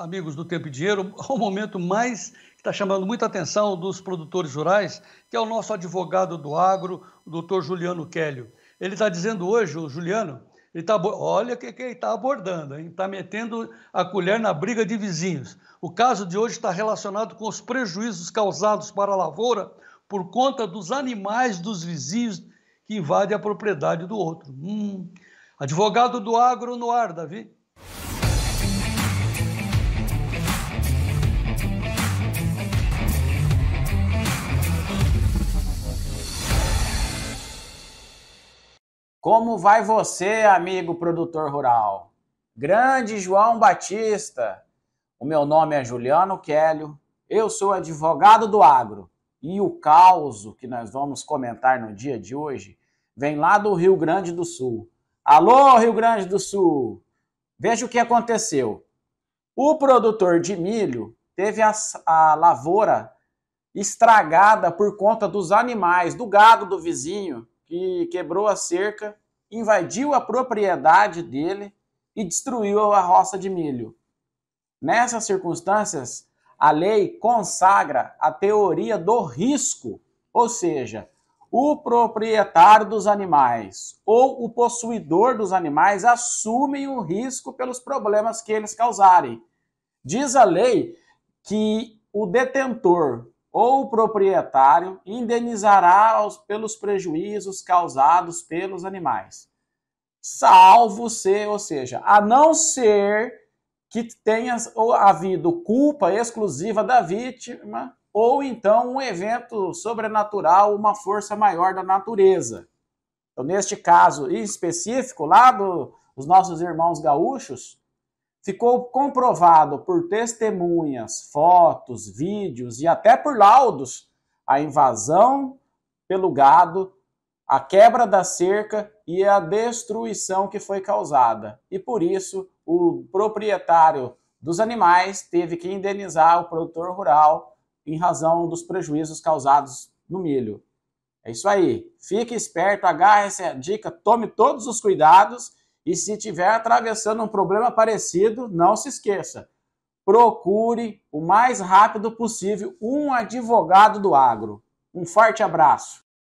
amigos do Tempo e Dinheiro, o momento mais que está chamando muita atenção dos produtores rurais, que é o nosso advogado do agro, o doutor Juliano Kélio. Ele está dizendo hoje, o Juliano, ele tá, olha o que, que ele está abordando, está metendo a colher na briga de vizinhos. O caso de hoje está relacionado com os prejuízos causados para a lavoura por conta dos animais dos vizinhos que invadem a propriedade do outro. Hum. Advogado do agro no ar, Davi. Como vai você, amigo produtor rural? Grande João Batista. O meu nome é Juliano Quélio, eu sou advogado do agro e o caos que nós vamos comentar no dia de hoje vem lá do Rio Grande do Sul. Alô, Rio Grande do Sul! Veja o que aconteceu. O produtor de milho teve a, a lavoura estragada por conta dos animais, do gado do vizinho que quebrou a cerca, invadiu a propriedade dele e destruiu a roça de milho. Nessas circunstâncias, a lei consagra a teoria do risco, ou seja, o proprietário dos animais ou o possuidor dos animais assumem o risco pelos problemas que eles causarem. Diz a lei que o detentor ou o proprietário indenizará os, pelos prejuízos causados pelos animais. Salvo se, ou seja, a não ser que tenha havido culpa exclusiva da vítima ou então um evento sobrenatural, uma força maior da natureza. Então, neste caso específico, lá dos do, nossos irmãos gaúchos, ficou comprovado por testemunhas, fotos, vídeos e até por laudos a invasão pelo gado, a quebra da cerca e a destruição que foi causada. E por isso o proprietário dos animais teve que indenizar o produtor rural em razão dos prejuízos causados no milho. É isso aí. Fique esperto, agarre essa dica, tome todos os cuidados e se estiver atravessando um problema parecido, não se esqueça. Procure o mais rápido possível um advogado do agro. Um forte abraço.